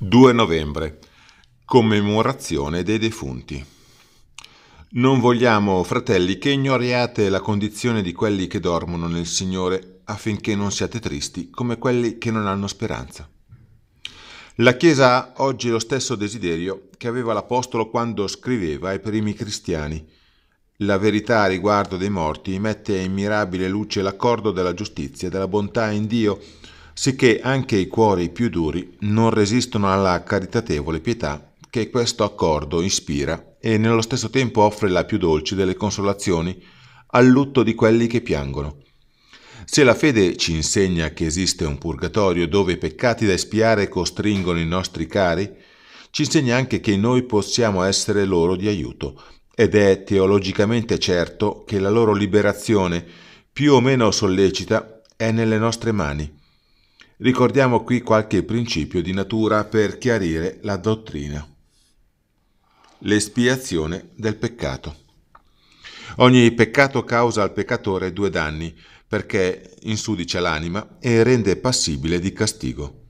2 novembre. Commemorazione dei defunti. Non vogliamo, fratelli, che ignoriate la condizione di quelli che dormono nel Signore affinché non siate tristi come quelli che non hanno speranza. La Chiesa ha oggi lo stesso desiderio che aveva l'Apostolo quando scriveva ai primi cristiani. La verità riguardo dei morti mette in mirabile luce l'accordo della giustizia e della bontà in Dio sicché anche i cuori più duri non resistono alla caritatevole pietà che questo accordo ispira e nello stesso tempo offre la più dolce delle consolazioni al lutto di quelli che piangono. Se la fede ci insegna che esiste un purgatorio dove i peccati da espiare costringono i nostri cari, ci insegna anche che noi possiamo essere loro di aiuto ed è teologicamente certo che la loro liberazione, più o meno sollecita, è nelle nostre mani. Ricordiamo qui qualche principio di natura per chiarire la dottrina. L'espiazione del peccato. Ogni peccato causa al peccatore due danni, perché insudicia l'anima e rende passibile di castigo.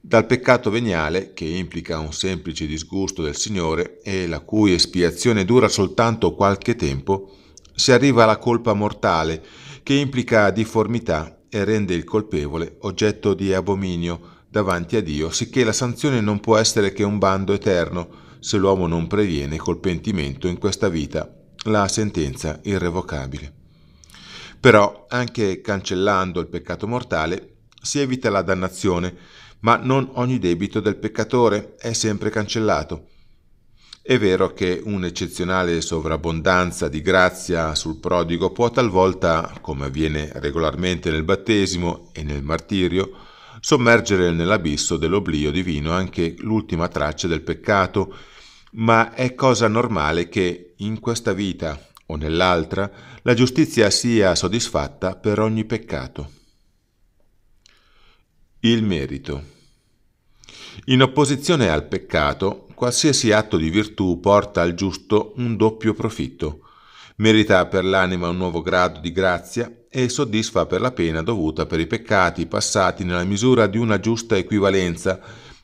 Dal peccato veniale, che implica un semplice disgusto del Signore e la cui espiazione dura soltanto qualche tempo, si arriva alla colpa mortale, che implica difformità e rende il colpevole oggetto di abominio davanti a Dio, sicché la sanzione non può essere che un bando eterno, se l'uomo non previene col pentimento in questa vita la sentenza irrevocabile. Però, anche cancellando il peccato mortale, si evita la dannazione, ma non ogni debito del peccatore è sempre cancellato. È vero che un'eccezionale sovrabbondanza di grazia sul prodigo può talvolta, come avviene regolarmente nel battesimo e nel martirio, sommergere nell'abisso dell'oblio divino anche l'ultima traccia del peccato, ma è cosa normale che in questa vita o nell'altra la giustizia sia soddisfatta per ogni peccato. Il merito. In opposizione al peccato, qualsiasi atto di virtù porta al giusto un doppio profitto. Merita per l'anima un nuovo grado di grazia e soddisfa per la pena dovuta per i peccati passati nella misura di una giusta equivalenza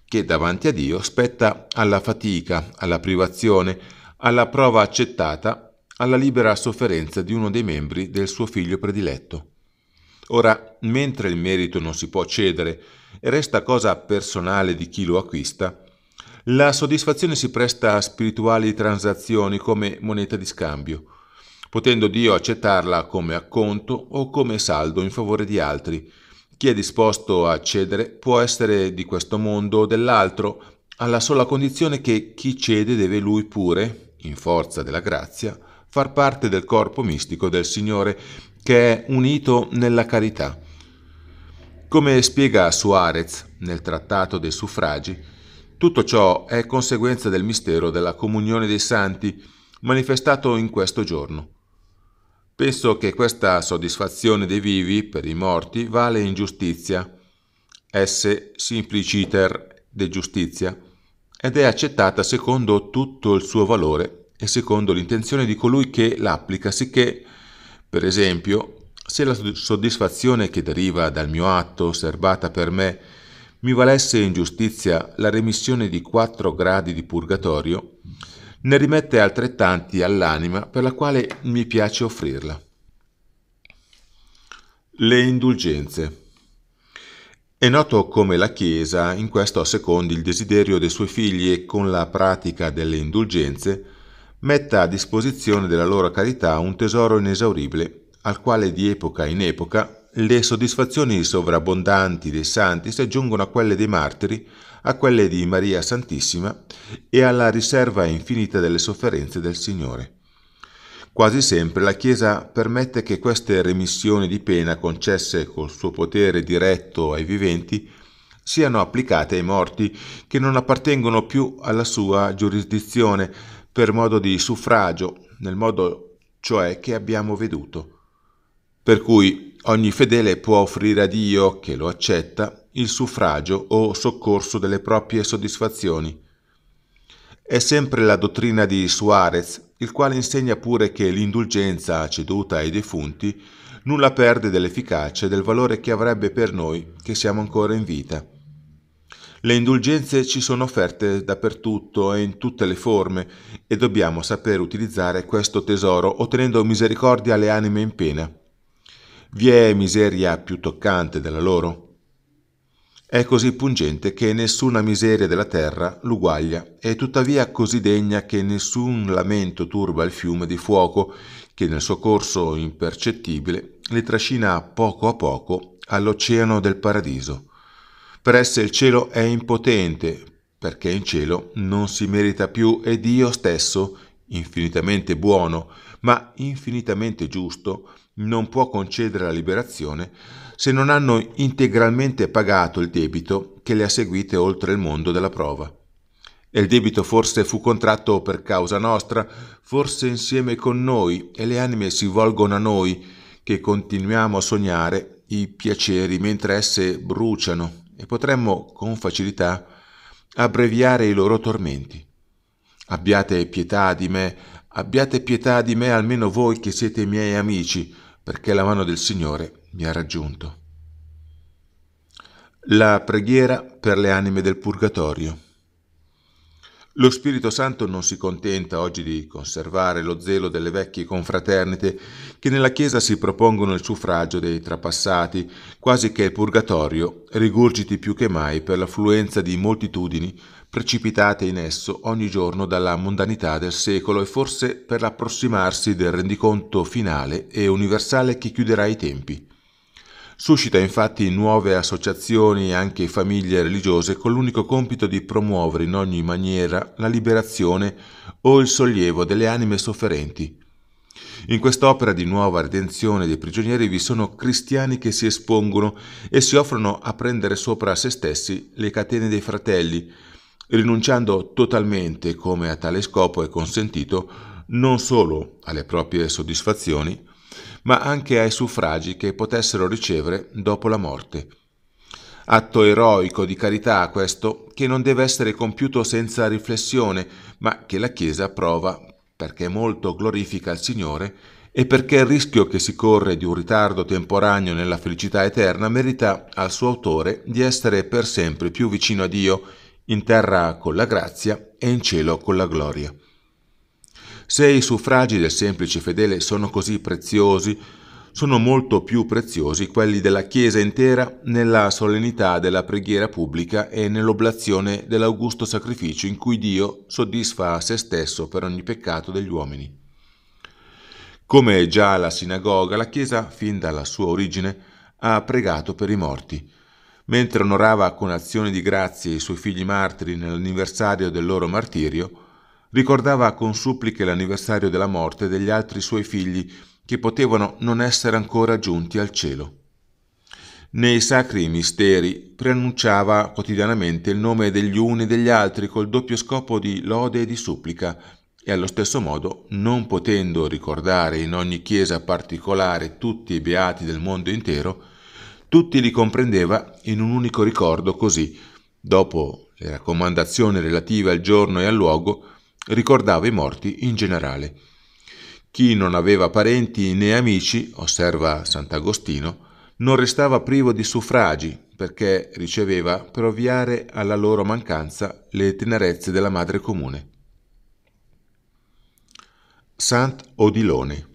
che davanti a Dio spetta alla fatica, alla privazione, alla prova accettata, alla libera sofferenza di uno dei membri del suo figlio prediletto. Ora, mentre il merito non si può cedere e resta cosa personale di chi lo acquista, la soddisfazione si presta a spirituali transazioni come moneta di scambio, potendo Dio accettarla come acconto o come saldo in favore di altri. Chi è disposto a cedere può essere di questo mondo o dell'altro, alla sola condizione che chi cede deve lui pure, in forza della grazia, far parte del corpo mistico del Signore, che è unito nella carità. Come spiega Suarez nel Trattato dei Suffragi, tutto ciò è conseguenza del mistero della comunione dei santi manifestato in questo giorno. Penso che questa soddisfazione dei vivi per i morti vale in giustizia, esse simpliciter de giustizia, ed è accettata secondo tutto il suo valore e secondo l'intenzione di colui che l'applica, sicché, per esempio, se la soddisfazione che deriva dal mio atto, osservata per me, mi valesse in giustizia la remissione di quattro gradi di purgatorio, ne rimette altrettanti all'anima per la quale mi piace offrirla. Le indulgenze. È noto come la Chiesa in questo assecondi il desiderio dei suoi figli e con la pratica delle indulgenze metta a disposizione della loro carità un tesoro inesauribile, al quale di epoca in epoca le soddisfazioni sovrabbondanti dei santi si aggiungono a quelle dei martiri, a quelle di Maria Santissima e alla riserva infinita delle sofferenze del Signore. Quasi sempre la Chiesa permette che queste remissioni di pena concesse col suo potere diretto ai viventi siano applicate ai morti che non appartengono più alla sua giurisdizione per modo di suffragio, nel modo cioè che abbiamo veduto. Per cui Ogni fedele può offrire a Dio, che lo accetta, il suffragio o soccorso delle proprie soddisfazioni. È sempre la dottrina di Suarez, il quale insegna pure che l'indulgenza ceduta ai defunti nulla perde dell'efficacia e del valore che avrebbe per noi che siamo ancora in vita. Le indulgenze ci sono offerte dappertutto e in tutte le forme e dobbiamo saper utilizzare questo tesoro ottenendo misericordia alle anime in pena. Vi è miseria più toccante della loro? È così pungente che nessuna miseria della terra l'uguaglia, e tuttavia così degna che nessun lamento turba il fiume di fuoco che nel suo corso impercettibile le trascina poco a poco all'oceano del paradiso. Per esse il cielo è impotente, perché in cielo non si merita più e Dio stesso, infinitamente buono, ma infinitamente giusto, non può concedere la liberazione se non hanno integralmente pagato il debito che le ha seguite oltre il mondo della prova. E il debito forse fu contratto per causa nostra, forse insieme con noi, e le anime si volgono a noi, che continuiamo a sognare i piaceri mentre esse bruciano, e potremmo con facilità abbreviare i loro tormenti. Abbiate pietà di me, abbiate pietà di me almeno voi che siete miei amici, perché la mano del Signore mi ha raggiunto. La preghiera per le anime del purgatorio. Lo Spirito Santo non si contenta oggi di conservare lo zelo delle vecchie confraternite che nella Chiesa si propongono il suffragio dei trapassati, quasi che il purgatorio rigurgiti più che mai per l'affluenza di moltitudini precipitate in esso ogni giorno dalla mondanità del secolo e forse per l'approssimarsi del rendiconto finale e universale che chiuderà i tempi. Suscita infatti nuove associazioni e anche famiglie religiose con l'unico compito di promuovere in ogni maniera la liberazione o il sollievo delle anime sofferenti. In quest'opera di nuova redenzione dei prigionieri vi sono cristiani che si espongono e si offrono a prendere sopra a se stessi le catene dei fratelli, rinunciando totalmente, come a tale scopo è consentito, non solo alle proprie soddisfazioni, ma anche ai suffragi che potessero ricevere dopo la morte. Atto eroico di carità questo, che non deve essere compiuto senza riflessione, ma che la Chiesa prova perché molto glorifica il Signore e perché il rischio che si corre di un ritardo temporaneo nella felicità eterna merita al suo autore di essere per sempre più vicino a Dio, in terra con la grazia e in cielo con la gloria. Se i suffragi del semplice fedele sono così preziosi, sono molto più preziosi quelli della Chiesa intera nella solennità della preghiera pubblica e nell'oblazione dell'augusto sacrificio in cui Dio soddisfa a se stesso per ogni peccato degli uomini. Come già la sinagoga, la Chiesa, fin dalla sua origine, ha pregato per i morti. Mentre onorava con azioni di grazie i suoi figli martiri nell'anniversario del loro martirio, ricordava con suppliche l'anniversario della morte degli altri suoi figli che potevano non essere ancora giunti al cielo. Nei sacri misteri preannunciava quotidianamente il nome degli uni e degli altri col doppio scopo di lode e di supplica e allo stesso modo, non potendo ricordare in ogni chiesa particolare tutti i beati del mondo intero, tutti li comprendeva in un unico ricordo così, dopo le raccomandazioni relative al giorno e al luogo, ricordava i morti in generale. Chi non aveva parenti né amici, osserva Sant'Agostino, non restava privo di suffragi perché riceveva per ovviare alla loro mancanza le tenerezze della madre comune. Sant'Odilone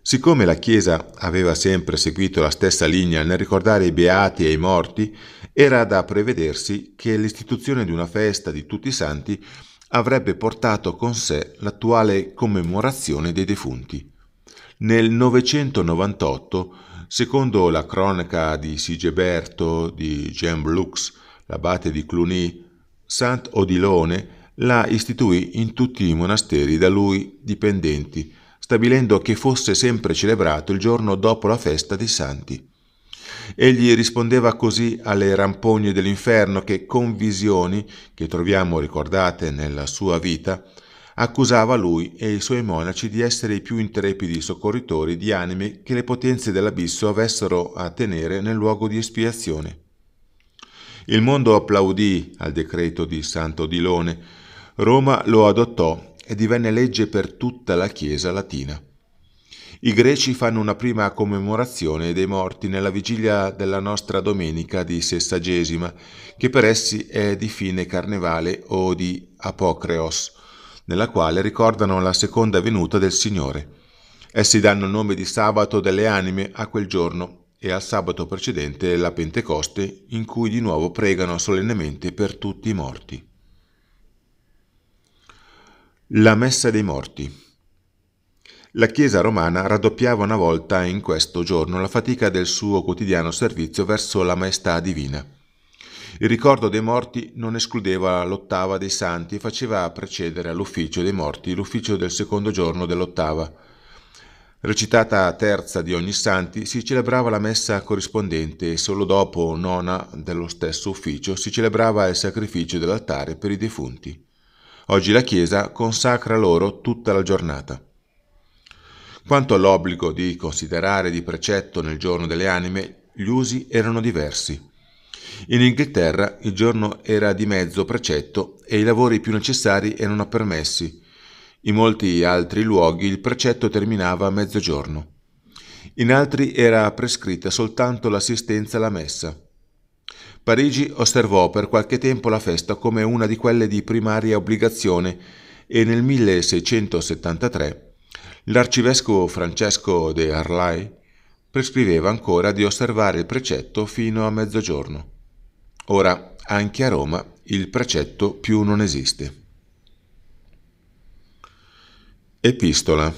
Siccome la Chiesa aveva sempre seguito la stessa linea nel ricordare i beati e i morti, era da prevedersi che l'istituzione di una festa di tutti i santi avrebbe portato con sé l'attuale commemorazione dei defunti. Nel 998, secondo la cronaca di Sigeberto di Jean Blux, l'abate di Cluny, Sant'Odilone la istituì in tutti i monasteri da lui dipendenti, stabilendo che fosse sempre celebrato il giorno dopo la festa dei santi. Egli rispondeva così alle rampogne dell'inferno che con visioni, che troviamo ricordate nella sua vita, accusava lui e i suoi monaci di essere i più intrepidi soccorritori di anime che le potenze dell'abisso avessero a tenere nel luogo di espiazione. Il mondo applaudì al decreto di Santo Dilone, Roma lo adottò e divenne legge per tutta la Chiesa latina. I greci fanno una prima commemorazione dei morti nella vigilia della nostra domenica di Sessagesima, che per essi è di fine carnevale o di Apocreos, nella quale ricordano la seconda venuta del Signore. Essi danno il nome di sabato delle anime a quel giorno e al sabato precedente la Pentecoste, in cui di nuovo pregano solennemente per tutti i morti. La messa dei morti. La Chiesa romana raddoppiava una volta in questo giorno la fatica del suo quotidiano servizio verso la maestà divina. Il ricordo dei morti non escludeva l'ottava dei santi e faceva precedere all'ufficio dei morti l'ufficio del secondo giorno dell'ottava. Recitata terza di ogni santi si celebrava la messa corrispondente e solo dopo nona dello stesso ufficio si celebrava il sacrificio dell'altare per i defunti. Oggi la Chiesa consacra loro tutta la giornata. Quanto all'obbligo di considerare di precetto nel giorno delle anime, gli usi erano diversi. In Inghilterra il giorno era di mezzo precetto e i lavori più necessari erano permessi. In molti altri luoghi il precetto terminava a mezzogiorno. In altri era prescritta soltanto l'assistenza alla messa. Parigi osservò per qualche tempo la festa come una di quelle di primaria obbligazione e nel 1673 L'arcivescovo Francesco de Arlai prescriveva ancora di osservare il precetto fino a mezzogiorno. Ora, anche a Roma, il precetto più non esiste. Epistola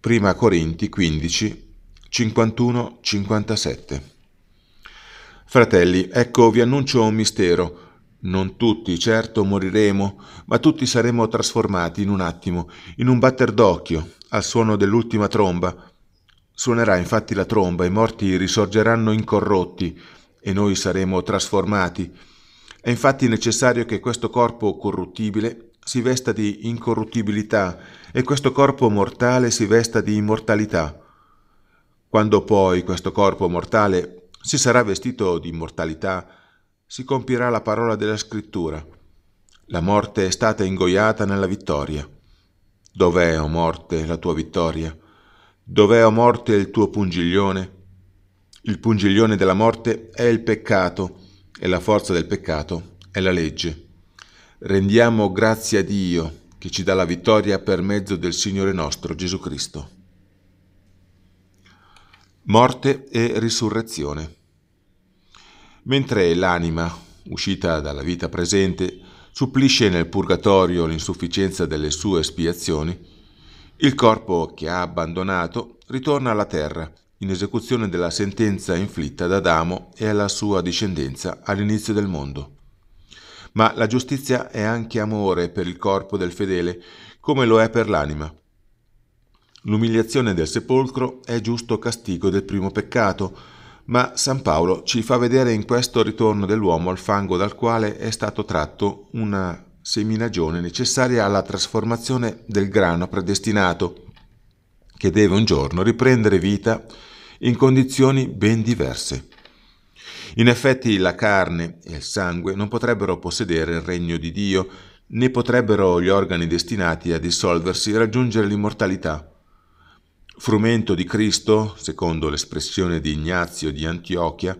Prima Corinti 15 51 57 Fratelli, ecco vi annuncio un mistero non tutti, certo, moriremo, ma tutti saremo trasformati in un attimo, in un batter d'occhio, al suono dell'ultima tromba. Suonerà infatti la tromba, i morti risorgeranno incorrotti e noi saremo trasformati. È infatti necessario che questo corpo corruttibile si vesta di incorruttibilità e questo corpo mortale si vesta di immortalità. Quando poi questo corpo mortale si sarà vestito di immortalità, si compirà la parola della scrittura. La morte è stata ingoiata nella vittoria. Dov'è, o oh morte, la tua vittoria? Dov'è, o oh morte, il tuo pungiglione? Il pungiglione della morte è il peccato e la forza del peccato è la legge. Rendiamo grazie a Dio che ci dà la vittoria per mezzo del Signore nostro Gesù Cristo. Morte e risurrezione mentre l'anima, uscita dalla vita presente, supplisce nel purgatorio l'insufficienza delle sue espiazioni, il corpo che ha abbandonato ritorna alla terra in esecuzione della sentenza inflitta ad Adamo e alla sua discendenza all'inizio del mondo. Ma la giustizia è anche amore per il corpo del fedele, come lo è per l'anima. L'umiliazione del sepolcro è giusto castigo del primo peccato, ma San Paolo ci fa vedere in questo ritorno dell'uomo al fango dal quale è stato tratto una seminagione necessaria alla trasformazione del grano predestinato, che deve un giorno riprendere vita in condizioni ben diverse. In effetti la carne e il sangue non potrebbero possedere il regno di Dio, né potrebbero gli organi destinati a dissolversi raggiungere l'immortalità. Frumento di Cristo, secondo l'espressione di Ignazio di Antiochia,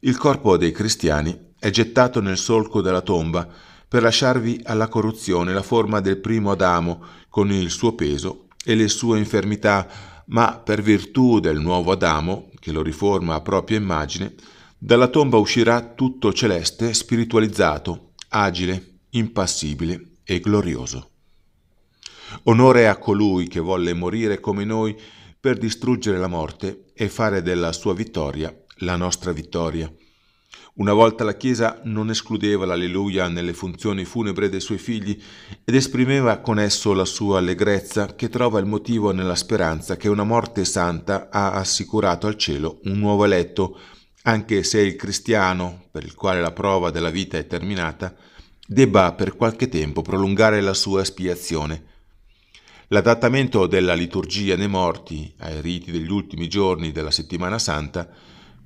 il corpo dei cristiani è gettato nel solco della tomba per lasciarvi alla corruzione la forma del primo Adamo con il suo peso e le sue infermità, ma per virtù del nuovo Adamo, che lo riforma a propria immagine, dalla tomba uscirà tutto celeste, spiritualizzato, agile, impassibile e glorioso. Onore a colui che volle morire come noi per distruggere la morte e fare della sua vittoria la nostra vittoria. Una volta la Chiesa non escludeva l'alleluia nelle funzioni funebri dei suoi figli ed esprimeva con esso la sua allegrezza che trova il motivo nella speranza che una morte santa ha assicurato al cielo un nuovo eletto, anche se il cristiano, per il quale la prova della vita è terminata, debba per qualche tempo prolungare la sua espiazione L'adattamento della liturgia dei morti ai riti degli ultimi giorni della settimana santa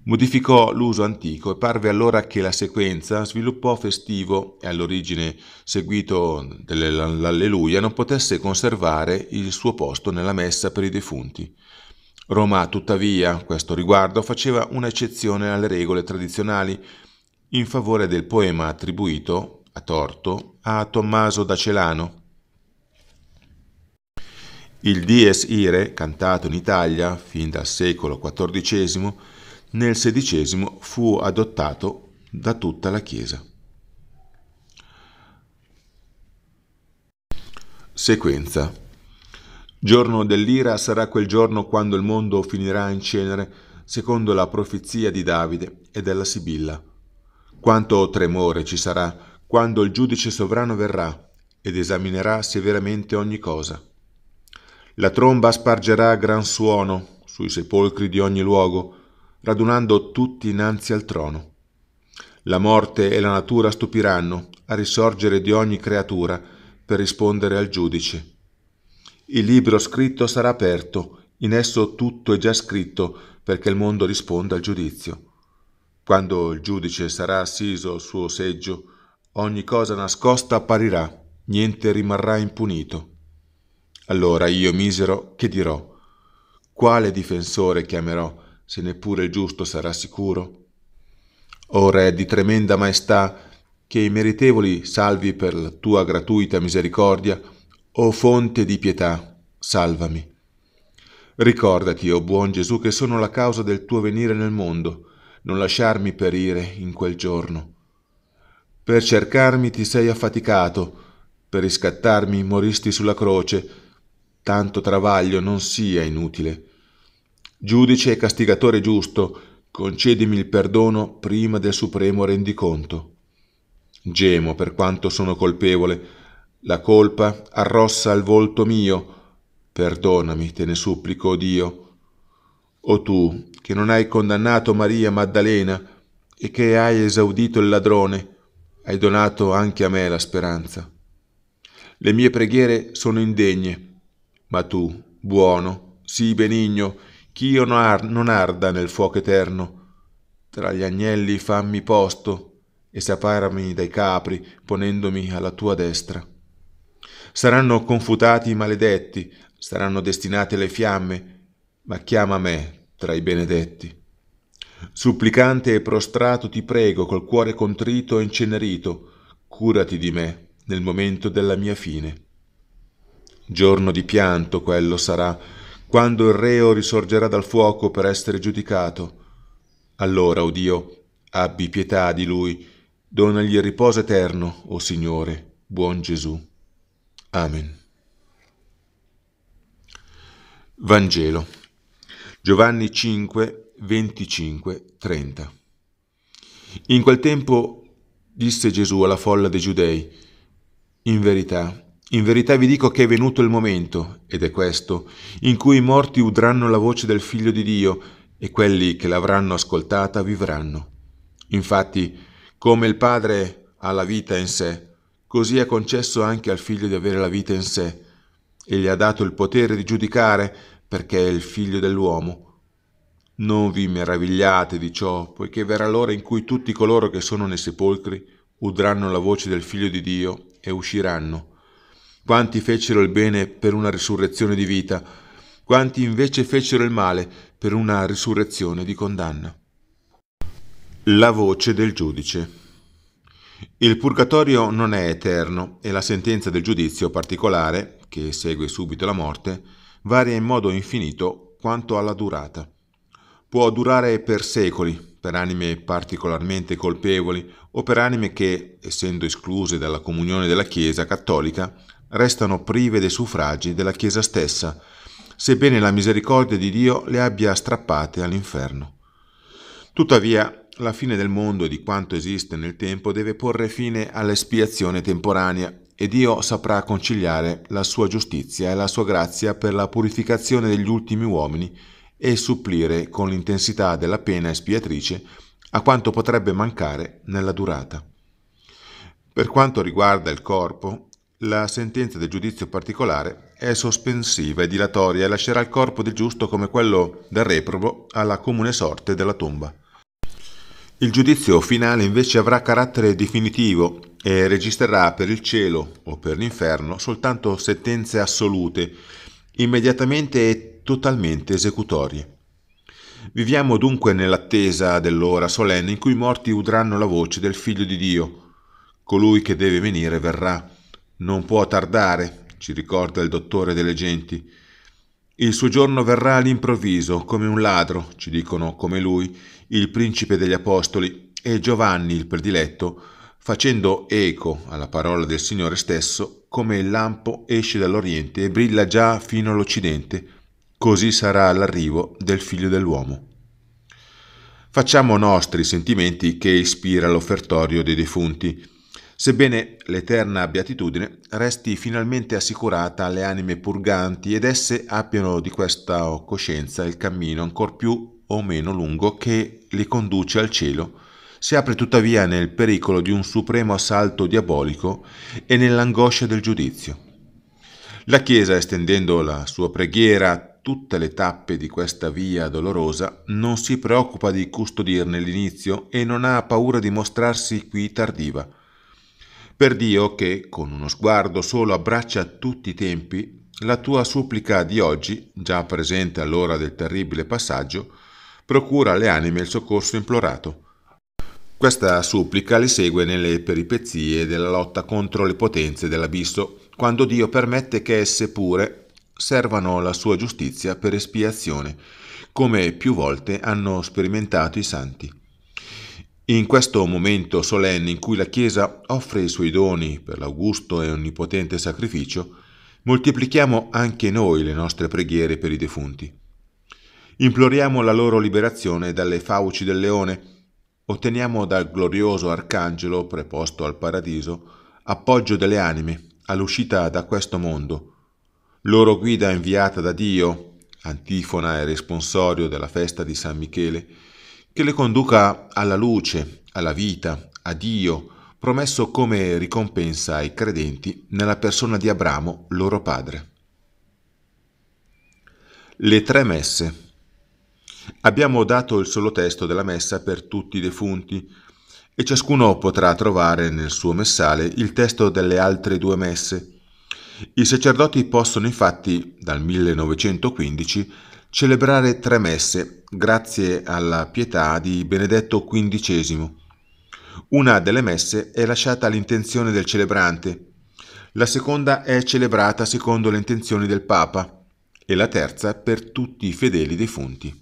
modificò l'uso antico e parve allora che la sequenza sviluppò festivo e all'origine seguito dell'alleluia non potesse conservare il suo posto nella messa per i defunti. Roma, tuttavia, a questo riguardo faceva un'eccezione alle regole tradizionali in favore del poema attribuito, a torto, a Tommaso da Celano, il Dies Ire, cantato in Italia fin dal secolo XIV, nel XVI fu adottato da tutta la Chiesa. Sequenza. Giorno dell'ira sarà quel giorno quando il mondo finirà in cenere, secondo la profezia di Davide e della Sibilla. Quanto tremore ci sarà quando il giudice sovrano verrà ed esaminerà severamente ogni cosa la tromba spargerà gran suono sui sepolcri di ogni luogo, radunando tutti innanzi al trono. La morte e la natura stupiranno a risorgere di ogni creatura per rispondere al giudice. Il libro scritto sarà aperto, in esso tutto è già scritto perché il mondo risponda al giudizio. Quando il giudice sarà assiso al suo seggio, ogni cosa nascosta apparirà, niente rimarrà impunito. Allora io misero che dirò? Quale difensore chiamerò, se neppure il giusto sarà sicuro? O Re di tremenda maestà, che i meritevoli salvi per la tua gratuita misericordia, o fonte di pietà, salvami. Ricordati, o buon Gesù, che sono la causa del tuo venire nel mondo, non lasciarmi perire in quel giorno. Per cercarmi ti sei affaticato, per riscattarmi moristi sulla croce, tanto travaglio non sia inutile. Giudice e castigatore giusto, concedimi il perdono prima del supremo rendiconto. Gemo per quanto sono colpevole, la colpa arrossa al volto mio, perdonami, te ne supplico, Dio. O tu, che non hai condannato Maria Maddalena e che hai esaudito il ladrone, hai donato anche a me la speranza. Le mie preghiere sono indegne, ma tu, buono, sii benigno, ch'io non arda nel fuoco eterno. Tra gli agnelli fammi posto e separami dai capri, ponendomi alla tua destra. Saranno confutati i maledetti, saranno destinate le fiamme, ma chiama me tra i benedetti. Supplicante e prostrato ti prego col cuore contrito e incenerito, curati di me nel momento della mia fine. Giorno di pianto quello sarà, quando il reo risorgerà dal fuoco per essere giudicato. Allora, o oh Dio, abbi pietà di lui, donagli il riposo eterno, o oh Signore, buon Gesù. Amen. Vangelo Giovanni 5, 25, 30 In quel tempo disse Gesù alla folla dei giudei, In verità in verità vi dico che è venuto il momento, ed è questo, in cui i morti udranno la voce del Figlio di Dio e quelli che l'avranno ascoltata vivranno. Infatti, come il Padre ha la vita in sé, così ha concesso anche al Figlio di avere la vita in sé, e gli ha dato il potere di giudicare perché è il Figlio dell'uomo. Non vi meravigliate di ciò, poiché verrà l'ora in cui tutti coloro che sono nei sepolcri udranno la voce del Figlio di Dio e usciranno quanti fecero il bene per una risurrezione di vita, quanti invece fecero il male per una risurrezione di condanna. La voce del giudice. Il purgatorio non è eterno e la sentenza del giudizio particolare, che segue subito la morte, varia in modo infinito quanto alla durata. Può durare per secoli, per anime particolarmente colpevoli o per anime che, essendo escluse dalla comunione della Chiesa cattolica, restano prive dei suffragi della Chiesa stessa, sebbene la misericordia di Dio le abbia strappate all'inferno. Tuttavia, la fine del mondo e di quanto esiste nel tempo deve porre fine all'espiazione temporanea e Dio saprà conciliare la sua giustizia e la sua grazia per la purificazione degli ultimi uomini e supplire con l'intensità della pena espiatrice a quanto potrebbe mancare nella durata. Per quanto riguarda il corpo, la sentenza del giudizio particolare è sospensiva e dilatoria e lascerà il corpo del giusto come quello del reprobo alla comune sorte della tomba. Il giudizio finale invece avrà carattere definitivo e registrerà per il cielo o per l'inferno soltanto sentenze assolute, immediatamente e totalmente esecutorie. Viviamo dunque nell'attesa dell'ora solenne in cui i morti udranno la voce del Figlio di Dio. Colui che deve venire verrà non può tardare, ci ricorda il dottore delle genti. Il suo giorno verrà all'improvviso, come un ladro, ci dicono come lui, il principe degli apostoli e Giovanni il prediletto, facendo eco alla parola del Signore stesso, come il lampo esce dall'Oriente e brilla già fino all'Occidente, così sarà l'arrivo del Figlio dell'uomo. Facciamo nostri i sentimenti che ispira l'offertorio dei defunti, sebbene l'eterna beatitudine resti finalmente assicurata alle anime purganti ed esse abbiano di questa coscienza il cammino ancor più o meno lungo che li conduce al cielo, si apre tuttavia nel pericolo di un supremo assalto diabolico e nell'angoscia del giudizio. La Chiesa, estendendo la sua preghiera a tutte le tappe di questa via dolorosa, non si preoccupa di custodirne l'inizio e non ha paura di mostrarsi qui tardiva per Dio che, con uno sguardo solo, abbraccia tutti i tempi, la tua supplica di oggi, già presente all'ora del terribile passaggio, procura alle anime il soccorso implorato. Questa supplica le segue nelle peripezie della lotta contro le potenze dell'abisso, quando Dio permette che esse pure servano la sua giustizia per espiazione, come più volte hanno sperimentato i santi. In questo momento solenne in cui la Chiesa offre i suoi doni per l'augusto e onnipotente sacrificio, moltiplichiamo anche noi le nostre preghiere per i defunti. Imploriamo la loro liberazione dalle fauci del leone, otteniamo dal glorioso arcangelo preposto al paradiso appoggio delle anime all'uscita da questo mondo, loro guida inviata da Dio, antifona e responsorio della festa di San Michele, che le conduca alla luce, alla vita, a Dio, promesso come ricompensa ai credenti nella persona di Abramo, loro padre. Le tre messe. Abbiamo dato il solo testo della messa per tutti i defunti e ciascuno potrà trovare nel suo messale il testo delle altre due messe. I sacerdoti possono infatti, dal 1915, celebrare tre messe grazie alla pietà di Benedetto XV. Una delle messe è lasciata all'intenzione del celebrante, la seconda è celebrata secondo le intenzioni del Papa e la terza per tutti i fedeli defunti.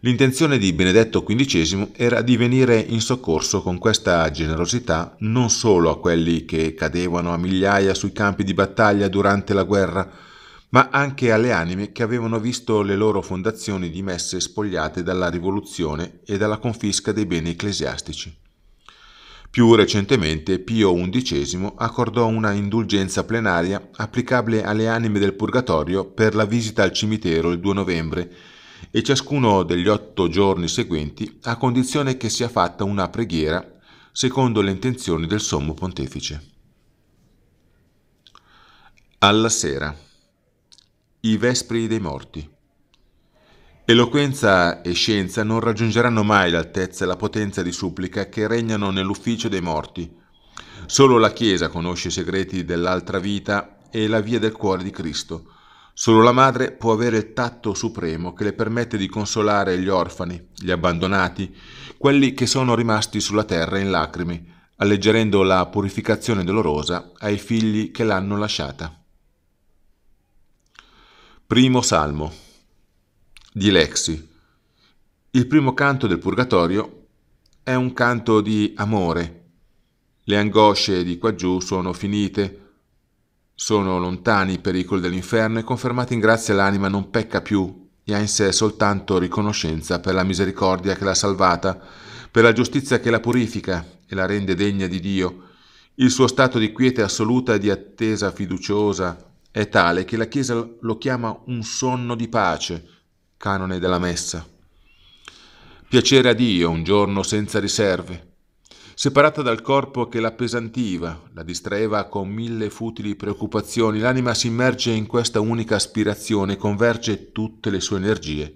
L'intenzione di Benedetto XV era di venire in soccorso con questa generosità non solo a quelli che cadevano a migliaia sui campi di battaglia durante la guerra, ma anche alle anime che avevano visto le loro fondazioni dimesse e spogliate dalla rivoluzione e dalla confisca dei beni ecclesiastici. Più recentemente Pio XI accordò una indulgenza plenaria applicabile alle anime del Purgatorio per la visita al cimitero il 2 novembre e ciascuno degli otto giorni seguenti a condizione che sia fatta una preghiera secondo le intenzioni del Sommo Pontefice. Alla sera. I Vespri dei Morti. Eloquenza e scienza non raggiungeranno mai l'altezza e la potenza di supplica che regnano nell'ufficio dei morti. Solo la Chiesa conosce i segreti dell'altra vita e la via del cuore di Cristo. Solo la madre può avere il tatto supremo che le permette di consolare gli orfani, gli abbandonati, quelli che sono rimasti sulla terra in lacrime, alleggerendo la purificazione dolorosa ai figli che l'hanno lasciata. Primo Salmo di Lexi. Il primo canto del Purgatorio è un canto di amore. Le angosce di quaggiù sono finite, sono lontani i pericoli dell'inferno e confermati in grazia l'anima non pecca più e ha in sé soltanto riconoscenza per la misericordia che l'ha salvata, per la giustizia che la purifica e la rende degna di Dio. Il suo stato di quiete assoluta e di attesa fiduciosa è tale che la Chiesa lo chiama un sonno di pace, canone della Messa. Piacere a Dio un giorno senza riserve, separata dal corpo che la appesantiva, la distraeva con mille futili preoccupazioni, l'anima si immerge in questa unica aspirazione e converge tutte le sue energie,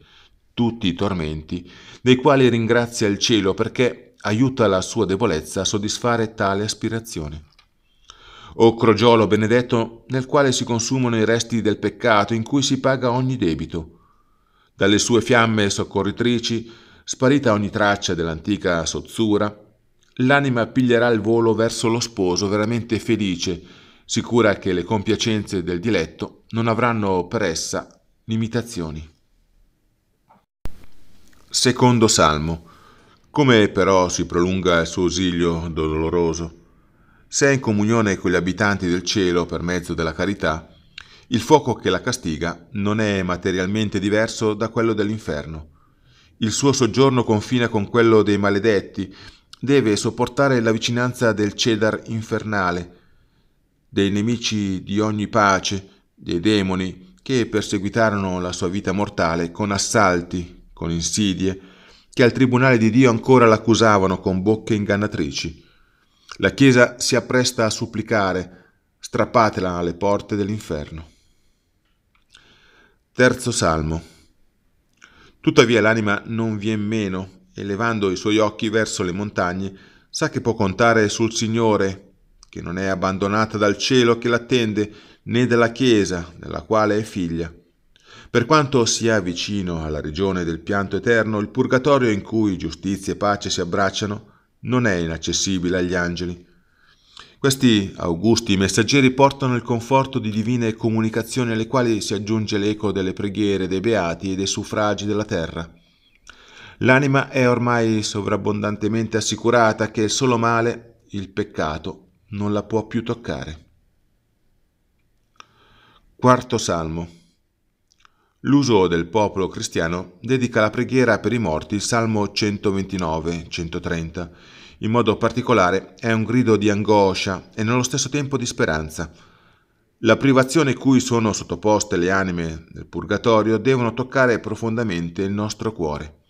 tutti i tormenti, dei quali ringrazia il cielo perché aiuta la sua debolezza a soddisfare tale aspirazione o crogiolo benedetto nel quale si consumano i resti del peccato in cui si paga ogni debito. Dalle sue fiamme soccorritrici, sparita ogni traccia dell'antica sozzura, l'anima piglierà il volo verso lo sposo veramente felice, sicura che le compiacenze del diletto non avranno per essa limitazioni. Secondo salmo. Come però si prolunga il suo esilio doloroso? se è in comunione con gli abitanti del cielo per mezzo della carità, il fuoco che la castiga non è materialmente diverso da quello dell'inferno. Il suo soggiorno confina con quello dei maledetti, deve sopportare la vicinanza del cedar infernale, dei nemici di ogni pace, dei demoni che perseguitarono la sua vita mortale con assalti, con insidie, che al tribunale di Dio ancora l'accusavano con bocche ingannatrici. La Chiesa si appresta a supplicare, strappatela alle porte dell'inferno. Terzo salmo. Tuttavia l'anima non vien meno e levando i suoi occhi verso le montagne sa che può contare sul Signore, che non è abbandonata dal cielo che l'attende, né dalla Chiesa, nella quale è figlia. Per quanto sia vicino alla regione del pianto eterno, il purgatorio in cui giustizia e pace si abbracciano, non è inaccessibile agli angeli. Questi augusti messaggeri portano il conforto di divine comunicazioni alle quali si aggiunge l'eco delle preghiere dei beati e dei suffragi della terra. L'anima è ormai sovrabbondantemente assicurata che il solo male, il peccato, non la può più toccare. Quarto salmo. L'uso del popolo cristiano dedica alla preghiera per i morti il Salmo 129-130. In modo particolare è un grido di angoscia e nello stesso tempo di speranza. La privazione cui sono sottoposte le anime del purgatorio devono toccare profondamente il nostro cuore.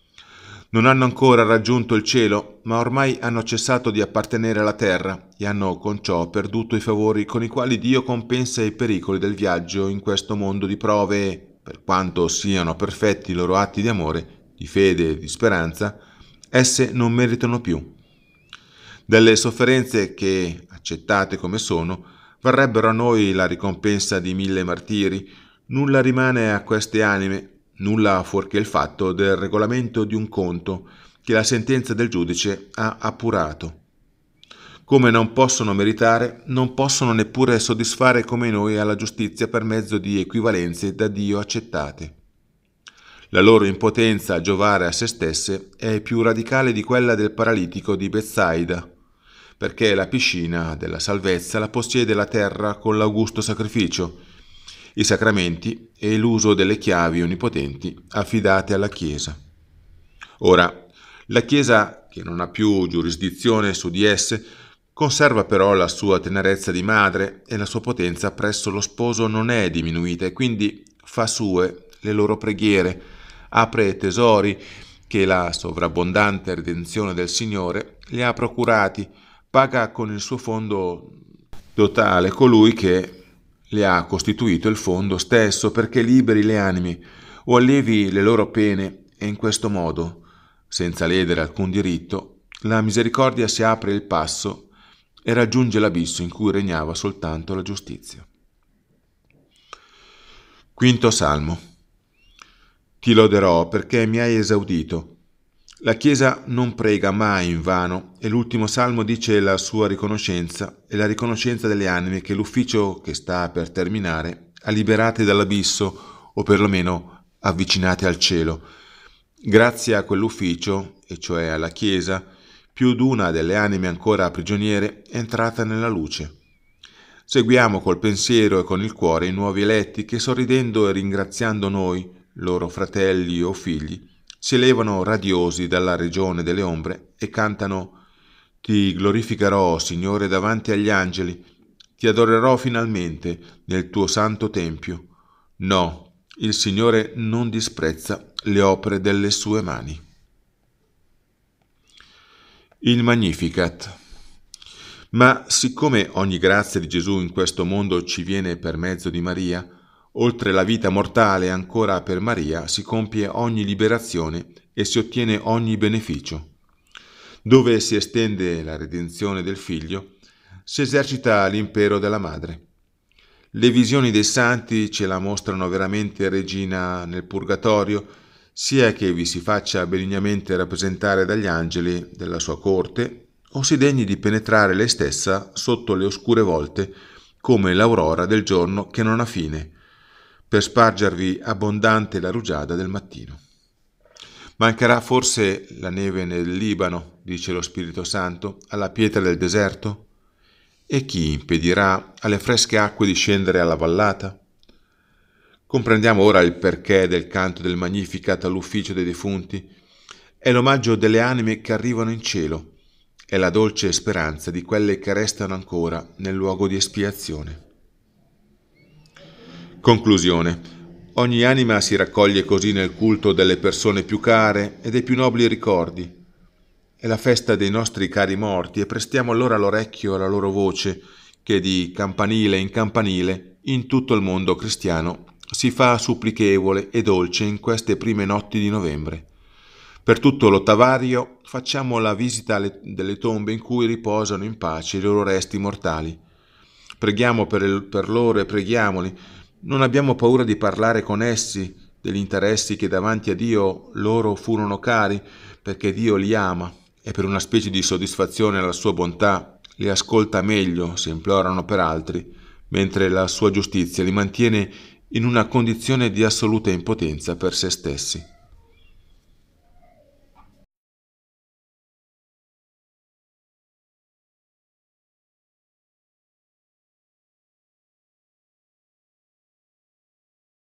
Non hanno ancora raggiunto il cielo, ma ormai hanno cessato di appartenere alla terra e hanno con ciò perduto i favori con i quali Dio compensa i pericoli del viaggio in questo mondo di prove per quanto siano perfetti i loro atti di amore, di fede e di speranza, esse non meritano più. Delle sofferenze che, accettate come sono, varrebbero a noi la ricompensa di mille martiri, nulla rimane a queste anime, nulla fuorché il fatto del regolamento di un conto che la sentenza del giudice ha appurato come non possono meritare, non possono neppure soddisfare come noi alla giustizia per mezzo di equivalenze da Dio accettate. La loro impotenza a giovare a se stesse è più radicale di quella del paralitico di Bethsaida, perché la piscina della salvezza la possiede la terra con l'augusto sacrificio, i sacramenti e l'uso delle chiavi onnipotenti affidate alla Chiesa. Ora, la Chiesa, che non ha più giurisdizione su di esse, Conserva però la sua tenerezza di madre e la sua potenza presso lo sposo non è diminuita e quindi fa sue le loro preghiere, apre tesori che la sovrabbondante redenzione del Signore le ha procurati, paga con il suo fondo totale colui che le ha costituito il fondo stesso perché liberi le anime o allevi le loro pene e in questo modo, senza ledere alcun diritto, la misericordia si apre il passo e raggiunge l'abisso in cui regnava soltanto la giustizia. Quinto Salmo. Ti loderò perché mi hai esaudito. La Chiesa non prega mai in vano e l'ultimo salmo dice la sua riconoscenza e la riconoscenza delle anime che l'ufficio che sta per terminare ha liberate dall'abisso o perlomeno avvicinate al cielo. Grazie a quell'ufficio, e cioè alla Chiesa, più d'una delle anime ancora prigioniere è entrata nella luce. Seguiamo col pensiero e con il cuore i nuovi eletti che sorridendo e ringraziando noi, loro fratelli o figli, si elevano radiosi dalla regione delle ombre e cantano Ti glorificherò, Signore, davanti agli angeli, ti adorerò finalmente nel tuo santo tempio. No, il Signore non disprezza le opere delle sue mani il Magnificat. Ma siccome ogni grazia di Gesù in questo mondo ci viene per mezzo di Maria, oltre la vita mortale ancora per Maria si compie ogni liberazione e si ottiene ogni beneficio. Dove si estende la redenzione del figlio, si esercita l'impero della madre. Le visioni dei santi ce la mostrano veramente regina nel purgatorio, sia che vi si faccia benignamente rappresentare dagli angeli della sua corte, o si degni di penetrare lei stessa sotto le oscure volte, come l'aurora del giorno che non ha fine, per spargervi abbondante la rugiada del mattino. Mancherà forse la neve nel Libano, dice lo Spirito Santo, alla pietra del deserto? E chi impedirà alle fresche acque di scendere alla vallata? Comprendiamo ora il perché del canto del Magnificat all'ufficio dei defunti. È l'omaggio delle anime che arrivano in cielo, è la dolce speranza di quelle che restano ancora nel luogo di espiazione. Conclusione. Ogni anima si raccoglie così nel culto delle persone più care e dei più nobili ricordi. È la festa dei nostri cari morti e prestiamo allora l'orecchio alla loro voce che di campanile in campanile in tutto il mondo cristiano si fa supplichevole e dolce in queste prime notti di novembre. Per tutto l'ottavario facciamo la visita delle tombe in cui riposano in pace i loro resti mortali. Preghiamo per, il, per loro e preghiamoli. Non abbiamo paura di parlare con essi degli interessi che davanti a Dio loro furono cari, perché Dio li ama e per una specie di soddisfazione alla sua bontà li ascolta meglio se implorano per altri, mentre la sua giustizia li mantiene in una condizione di assoluta impotenza per se stessi.